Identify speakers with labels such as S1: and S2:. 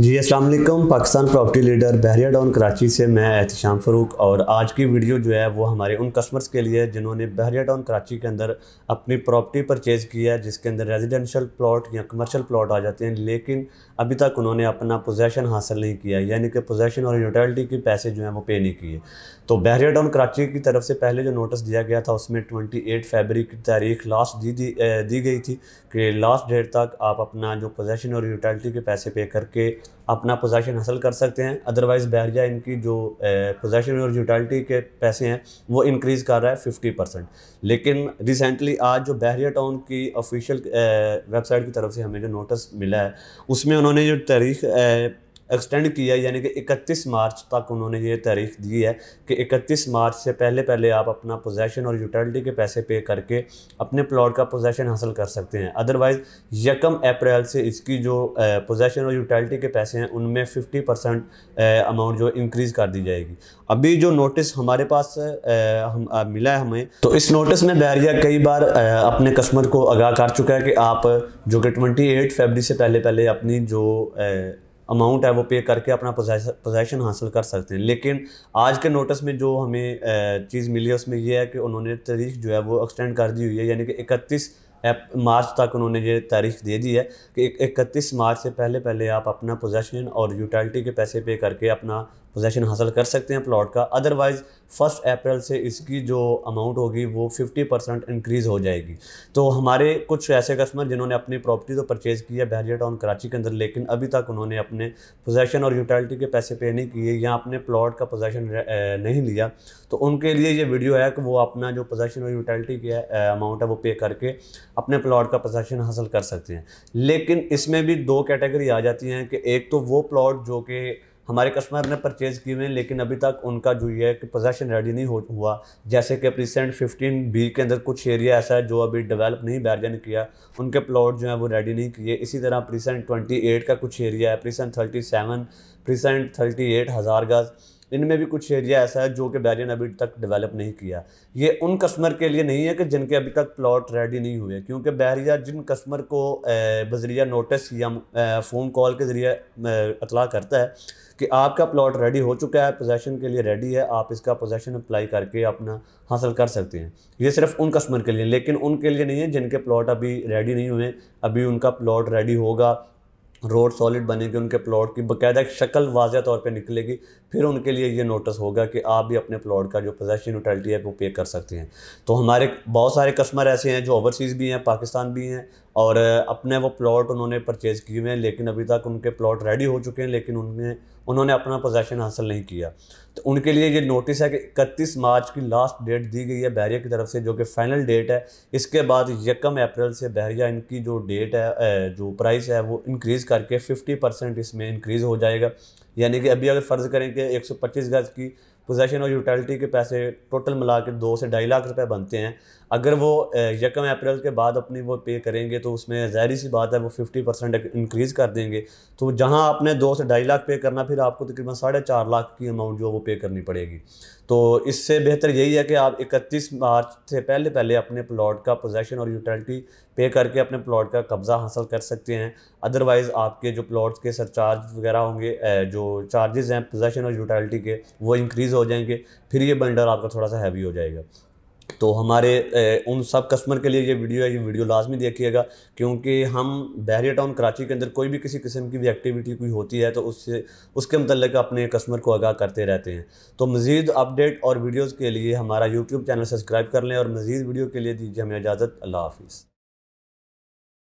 S1: जी Aslam Pakistan property leader Bahria town Karachi से मैं एहतशाम फ़रूक और आज की वीडियो जो है वो हमारे उन कस्टमर्स के लिए जिन्होंने बहरिया डाउन कराची के अंदर अपनी प्रॉपर्टी परचेज़ की है जिसके अंदर रेजिडेंशियल प्लॉट या कमर्शियल प्लॉट आ जाते हैं लेकिन अभी तक उन्होंने अपना पोजेसन हासिल नहीं किया यानी कि पोजेसन और यूटैलिटी के पैसे जो हैं वो पे नहीं किए तो बहरिया डाउन कराची की तरफ से पहले जो नोटिस दिया गया था उसमें ट्वेंटी एट फरवरी की तारीख लास्ट दी दी, दी गई थी कि लास्ट डेट तक आप अपना जो पोजेसन और यूटैलिटी के पैसे पे करके अपना पोजेशन हासिल कर सकते हैं अदरवाइज़ बहरिया इनकी जो पोजेशन और यूटिलिटी के पैसे हैं वो इंक्रीज़ कर रहा है फिफ्टी परसेंट लेकिन रिसेंटली आज जो बहरिया टाउन की ऑफिशियल वेबसाइट की तरफ से हमें जो नोटिस मिला है उसमें उन्होंने जो तारीख एक्सटेंड किया यानी कि 31 मार्च तक उन्होंने ये तारीख दी है कि 31 मार्च से पहले पहले आप अपना पोजेशन और यूटिलिटी के पैसे पे करके अपने प्लॉट का पोजेसन हासिल कर सकते हैं अदरवाइज़ यकम अप्रैल से इसकी जो पोजेसन और यूटिलिटी के पैसे हैं उनमें फिफ्टी परसेंट अमाउंट जो इंक्रीज़ कर दी जाएगी अभी जो नोटिस हमारे पास हम मिला है हमें तो इस नोटिस में बैरिया कई बार अपने कस्टमर को आगाह कर चुका है कि आप जो कि ट्वेंटी एट से पहले पहले अपनी जो अमाउंट है वो पे करके अपना पोजेशन हासिल कर सकते हैं लेकिन आज के नोटिस में जो हमें चीज़ मिली है उसमें यह है कि उन्होंने तारीख जो है वो एक्सटेंड कर दी हुई है यानी कि इकतीस मार्च तक उन्होंने ये तारीख दे दी है कि इकतीस मार्च से पहले पहले आप अपना पोजेशन और यूटिलिटी के पैसे पे करके अपना पोजेशन हासिल कर सकते हैं प्लॉट का अदरवाइज़ फर्स्ट अप्रैल से इसकी जो अमाउंट होगी वो 50 परसेंट इंक्रीज़ हो जाएगी तो हमारे कुछ ऐसे कस्टमर जिन्होंने अपनी प्रॉपर्टी तो परचेज़ की है बहरिया टाउन कराची के अंदर लेकिन अभी तक उन्होंने अपने पोजेशन और यूटिलिटी के पैसे पे नहीं किए या अपने प्लॉट का पोजेसन नहीं लिया तो उनके लिए ये वीडियो है कि वो अपना जो पोजेशन और यूटिलिटी के अमाउंट है वो पे करके अपने प्लॉट का पोजेसन हासिल कर सकते हैं लेकिन इसमें भी दो कैटेगरी आ जाती हैं कि एक तो वो प्लॉट जो कि हमारे कस्टमर ने परचेज़ किए हुए हैं लेकिन अभी तक उनका जो ये है कि पोजेशन रेडी नहीं हो हुआ जैसे कि रिसेंट फिफ्टीन बी के अंदर कुछ एरिया ऐसा है जो अभी डेवलप नहीं बैरजन किया उनके प्लॉट जो है वो रेडी नहीं किए इसी तरह प्रीसेंट ट्वेंटी एट का कुछ एरिया है precinct thirty seven precinct thirty eight हज़ार गज़ इनमें भी कुछ एरिया ऐसा है जो कि ने अभी तक डेवलप नहीं किया ये उन कस्टमर के लिए नहीं है कि जिनके अभी तक प्लॉट रेडी नहीं हुए क्योंकि बहरिया जिन कस्टमर को बजरिया नोटिस या फ़ोन कॉल के ज़रिए अतला करता है कि आपका प्लॉट रेडी हो चुका है पोजेशन के लिए रेडी है आप इसका पोजेशन अप्लाई करके अपना हासिल कर सकते हैं ये सिर्फ उन कस्टमर के लिए लेकिन उनके लिए नहीं है जिनके प्लॉट अभी रेडी नहीं हुए अभी उनका प्लॉट रेडी होगा रोड सॉलिड बनेगी उनके प्लॉट की बाकायदा एक शक्ल वाजह तौर पे निकलेगी फिर उनके लिए ये नोटिस होगा कि आप भी अपने प्लॉट का जो पोजेशन यूटिलिटी है वो पे कर सकते हैं तो हमारे बहुत सारे कस्टमर ऐसे हैं जो ओवरसीज़ भी हैं पाकिस्तान भी हैं और अपने वो प्लॉट उन्होंने परचेज़ किए हुए हैं लेकिन अभी तक उनके प्लॉट रेडी हो चुके हैं लेकिन उनमें उन्होंने अपना पोजेशन हासिल नहीं किया तो उनके लिए ये नोटिस है कि इकतीस मार्च की लास्ट डेट दी गई है बहरिया की तरफ से जो कि फाइनल डेट है इसके बाद यकम अप्रैल से बहरिया इनकी जो डेट है जो प्राइस है वो इंक्रीज़ करके 50 परसेंट इसमें इंक्रीज़ हो जाएगा यानी कि अभी अगर फ़र्ज़ करें कि 125 गज़ की पोजेशन और यूटिलिटी के पैसे टोटल मिला के दो से ढाई लाख रुपए बनते हैं अगर वो यकम अप्रैल के बाद अपनी वो पे करेंगे तो उसमें ज़ाहरी सी बात है वो फिफ्टी परसेंट इंक्रीज़ कर देंगे तो जहाँ आपने दो से ढाई लाख पे करना फिर आपको तकरीबन साढ़े चार लाख की अमाउंट जो वो पे करनी पड़ेगी तो इससे बेहतर यही है कि आप इकतीस मार्च से पहले पहले अपने प्लाट का पोजेसन और यूटिलिटी पे करके अपने प्लाट का कब्ज़ा हासिल कर सकते हैं अदरवाइज़ आपके जो प्लाट्स के सरचार्ज वगैरह होंगे जो चार्जेस हैं पोजेसन और यूटिलिटी के वो इंक्रीज़ हो जाएंगे फिर ये बंडल आपका थोड़ा सा हैवी हो जाएगा तो हमारे ए, उन सब कस्टमर के लिए ये वीडियो है ये वीडियो लाजमी देखिएगा क्योंकि हम बहरिया टाउन कराची के अंदर कोई भी किसी किस्म की भी एक्टिविटी कोई होती है तो उससे उसके मतलब अपने कस्टमर को आगाह करते रहते हैं तो मज़ीद अपडेट और वीडियोज़ के लिए हमारा यूट्यूब चैनल सब्सक्राइब कर लें और मज़ीद वीडियो के लिए दीजिए हमें इजाज़त अल्लाह हाफिज़